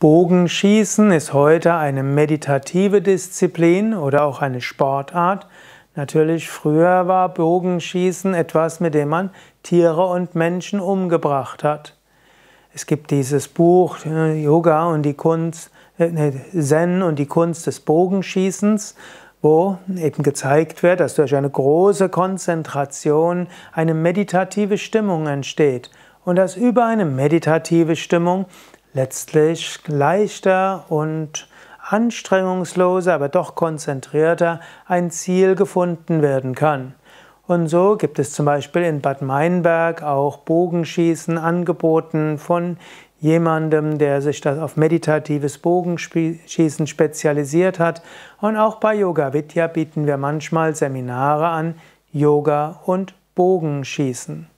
Bogenschießen ist heute eine meditative Disziplin oder auch eine Sportart. Natürlich früher war Bogenschießen etwas, mit dem man Tiere und Menschen umgebracht hat. Es gibt dieses Buch äh, Yoga und die Kunst äh, ne, Zen und die Kunst des Bogenschießens, wo eben gezeigt wird, dass durch eine große Konzentration eine meditative Stimmung entsteht und dass über eine meditative Stimmung letztlich leichter und anstrengungsloser, aber doch konzentrierter ein Ziel gefunden werden kann. Und so gibt es zum Beispiel in Bad Meinberg auch Bogenschießen angeboten von jemandem, der sich das auf meditatives Bogenschießen spezialisiert hat. Und auch bei Yoga Vidya bieten wir manchmal Seminare an, Yoga und Bogenschießen.